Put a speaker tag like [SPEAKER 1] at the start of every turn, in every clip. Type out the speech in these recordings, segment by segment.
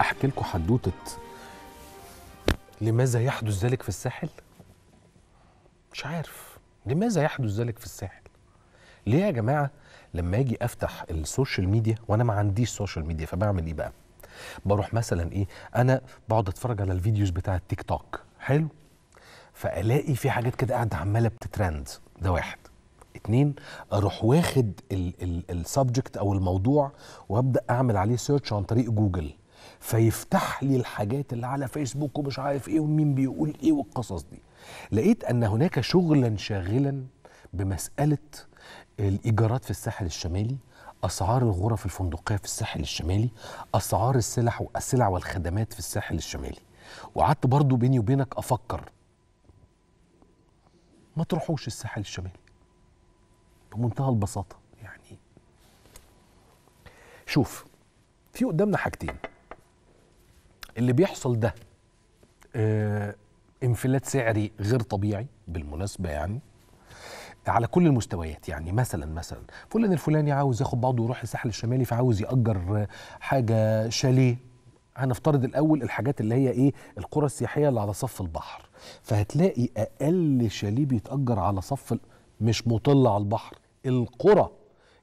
[SPEAKER 1] احكي لكم حدوته لماذا يحدث ذلك في الساحل مش عارف لماذا يحدث ذلك في الساحل ليه يا جماعه لما اجي افتح السوشيال ميديا وانا ما عنديش سوشيال ميديا فبعمل ايه بقى بروح مثلا ايه انا بقعد اتفرج على الفيديوز بتاع التيك توك حلو فالاقي في حاجات كده قاعده عماله بتترند ده واحد اتنين اروح واخد السبجكت او الموضوع وابدا اعمل عليه سيرش عن طريق جوجل فيفتح لي الحاجات اللي على فيسبوك ومش عارف ايه ومين بيقول ايه والقصص دي لقيت ان هناك شغلا شاغلا بمساله الايجارات في الساحل الشمالي اسعار الغرف الفندقيه في الساحل الشمالي اسعار السلع السلع والخدمات في الساحل الشمالي وقعدت برضو بيني وبينك افكر ما تروحوش الساحل الشمالي بمنتهى البساطه يعني شوف في قدامنا حاجتين اللي بيحصل ده آه انفلات سعري غير طبيعي بالمناسبه يعني على كل المستويات يعني مثلا مثلا فلان الفلاني عاوز ياخد بعضه ويروح الساحل الشمالي فعاوز يأجر حاجه شاليه هنفترض الاول الحاجات اللي هي ايه القرى السياحيه اللي على صف البحر فهتلاقي اقل شاليه بيتاجر على صف مش مطل على البحر القرى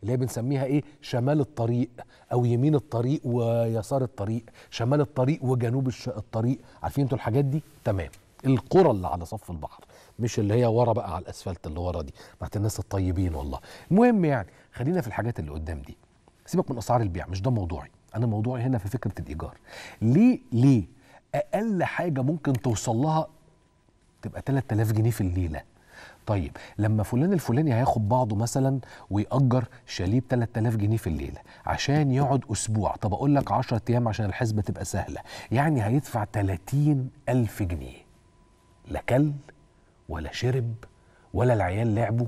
[SPEAKER 1] اللي هي بنسميها ايه شمال الطريق او يمين الطريق ويسار الطريق شمال الطريق وجنوب الطريق عارفين انتوا الحاجات دي تمام القرى اللي على صف البحر مش اللي هي ورا بقى على الاسفلت اللي ورا دي بتاعت الناس الطيبين والله المهم يعني خلينا في الحاجات اللي قدام دي سيبك من اسعار البيع مش ده موضوعي انا موضوعي هنا في فكره الايجار ليه ليه اقل حاجه ممكن توصل لها تبقى 3000 جنيه في الليله طيب لما فلان الفلاني هياخد بعضه مثلا ويأجر شاليه ب 3000 جنيه في الليله عشان يقعد اسبوع طب اقول لك 10 ايام عشان الحسبه تبقى سهله يعني هيدفع 30000 جنيه لا كل ولا شرب ولا العيال لعبوا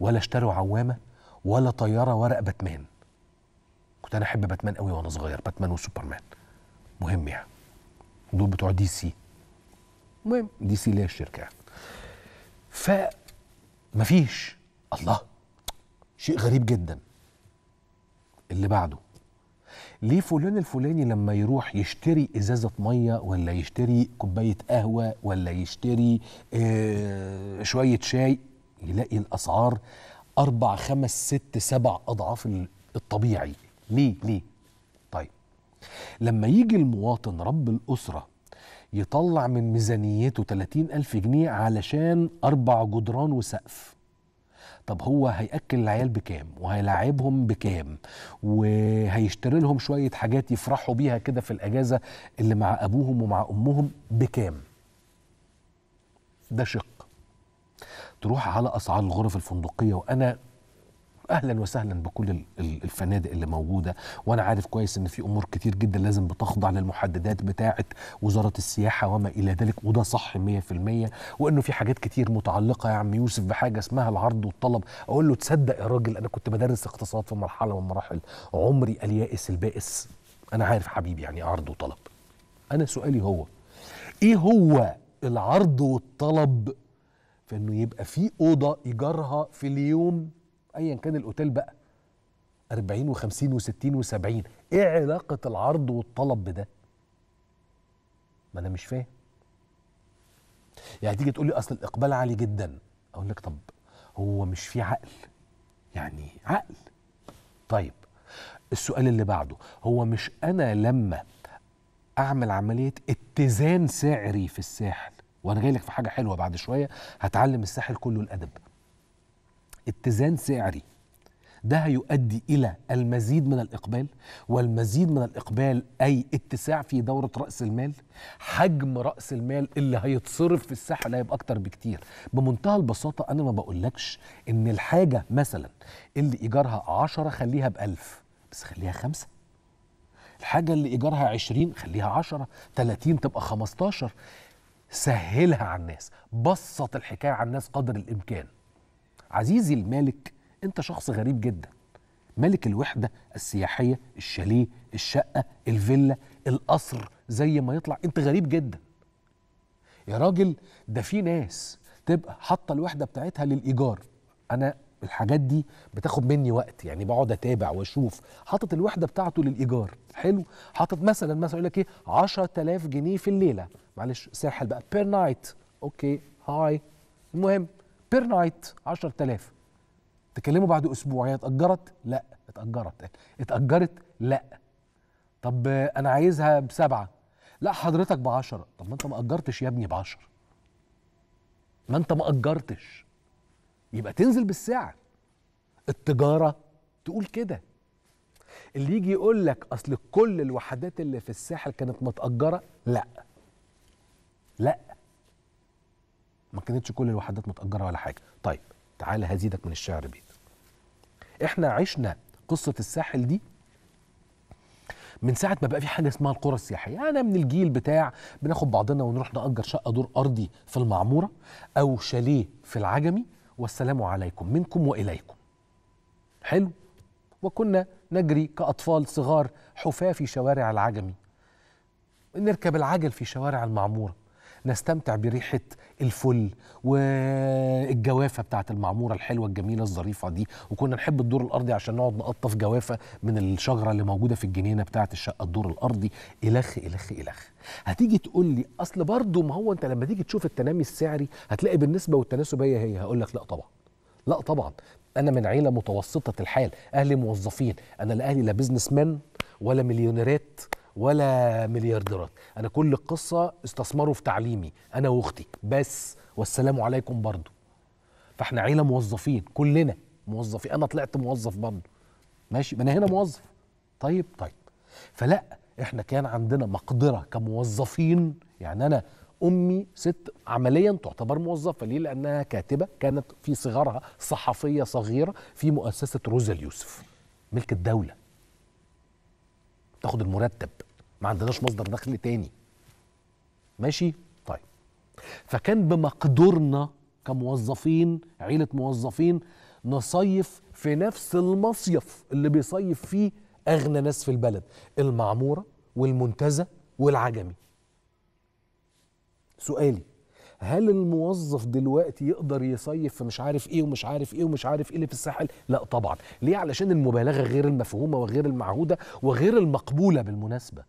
[SPEAKER 1] ولا اشتروا عوامه ولا طياره ورق باتمان كنت انا احب باتمان قوي وانا صغير باتمان وسوبرمان مهم يعني دول بتوع دي سي المهم دي سي اللي هي الشركه يعني. ف مفيش الله شيء غريب جدا اللي بعده ليه فلان الفلاني لما يروح يشتري ازازه ميه ولا يشتري كوبايه قهوه ولا يشتري آه شويه شاي يلاقي الاسعار اربع خمس ست سبع اضعاف الطبيعي ليه ليه طيب لما يجي المواطن رب الاسره يطلع من ميزانيته 30 ألف جنيه علشان أربع جدران وسقف طب هو هياكل العيال بكام وهيلعبهم بكام وهيشتري لهم شويه حاجات يفرحوا بيها كده في الاجازه اللي مع ابوهم ومع امهم بكام ده شق تروح على اسعار الغرف الفندقيه وانا اهلا وسهلا بكل الفنادق اللي موجوده وانا عارف كويس ان في امور كتير جدا لازم بتخضع للمحددات بتاعه وزاره السياحه وما الى ذلك وده صح 100% وانه في حاجات كتير متعلقه يا عم يوسف بحاجه اسمها العرض والطلب اقول له تصدق يا راجل انا كنت بدرس اقتصاد في مرحله من مراحل عمري اليائس البائس انا عارف حبيبي يعني إيه عرض وطلب انا سؤالي هو ايه هو العرض والطلب في انه يبقى في اوضه ايجارها في اليوم ايا كان الاوتيل بقى 40 و50 و60 و70 ايه علاقه العرض والطلب بده ما انا مش فاهم يعني تيجي تقول لي اصل الاقبال عالي جدا اقول لك طب هو مش في عقل يعني عقل طيب السؤال اللي بعده هو مش انا لما اعمل عمليه اتزان سعري في الساحل وانا جاي لك في حاجه حلوه بعد شويه هتعلم الساحل كله الادب اتزان سعري ده هيؤدي الى المزيد من الاقبال والمزيد من الاقبال اي اتساع في دوره راس المال حجم راس المال اللي هيتصرف في الساحه اللي هيبقى اكتر بكتير بمنتهى البساطه انا ما بقولكش ان الحاجه مثلا اللي ايجارها 10 خليها ب 1000 بس خليها خمسة الحاجه اللي ايجارها 20 خليها 10 30 تبقى 15 سهلها على الناس بسط الحكايه على الناس قدر الامكان عزيزي المالك انت شخص غريب جدا ملك الوحدة السياحية الشاليه الشقة الفيلا القصر زي ما يطلع انت غريب جدا يا راجل ده في ناس تبقى حاطة الوحدة بتاعتها للإيجار أنا الحاجات دي بتاخد مني وقت يعني بقعد اتابع واشوف حاطط الوحده بتاعته للايجار حلو حاطط مثلا مثلا يقول لك ايه 10000 جنيه في الليله معلش ساحل بقى بير نايت اوكي هاي المهم بير نايت 10000 تكلموا بعد اسبوع هي اتاجرت لا اتاجرت اتاجرت لا طب انا عايزها بسبعه لا حضرتك ب 10 طب ما انت ما اجرتش يا ابني ب 10 ما انت ما اجرتش يبقى تنزل بالسعر التجاره تقول كده اللي يجي يقول لك اصل كل الوحدات اللي في الساحل كانت متاجره لا لا ما كانتش كل الوحدات متاجره ولا حاجه طيب تعالى هزيدك من الشعر بيت احنا عشنا قصه الساحل دي من ساعه ما بقى في حاجه اسمها القرى السياحيه انا يعني من الجيل بتاع بناخد بعضنا ونروح نأجر شقه دور ارضي في المعموره او شاليه في العجمي والسلام عليكم منكم واليكم حلو وكنا نجري كاطفال صغار حفاه في شوارع العجمي نركب العجل في شوارع المعموره نستمتع بريحه الفل والجوافه بتاعه المعموره الحلوه الجميله الظريفه دي وكنا نحب الدور الارضي عشان نقعد نقطف جوافه من الشجره اللي موجوده في الجنينه بتاعه الشقه الدور الارضي الخ الخ الخ هتيجي تقول لي اصل برضه ما هو انت لما تيجي تشوف التنامي السعري هتلاقي بالنسبه والتناسب هي هي هقول لك لا طبعا لا طبعا انا من عيله متوسطه الحال اهلي موظفين انا لا اهلي لا بيزنس مان ولا مليونيرات ولا مليارديرات انا كل القصه استثمروا في تعليمي انا واختي بس والسلام عليكم برضو فاحنا عيله موظفين كلنا موظفين انا طلعت موظف برضو ماشي ما انا هنا موظف طيب طيب فلا احنا كان عندنا مقدره كموظفين يعني انا امي ست عمليا تعتبر موظفه ليه لانها كاتبه كانت في صغرها صحفيه صغيره في مؤسسه روزا اليوسف ملك الدوله تاخد المرتب ما عندناش مصدر دخل تاني ماشي طيب فكان بمقدورنا كموظفين عيلة موظفين نصيف في نفس المصيف اللي بيصيف فيه أغنى ناس في البلد المعمورة والمنتزه والعجمي سؤالي هل الموظف دلوقتي يقدر يصيف في مش عارف ايه ومش عارف ايه ومش عارف ايه اللي في الساحل لا طبعا ليه علشان المبالغه غير المفهومه وغير المعهوده وغير المقبوله بالمناسبه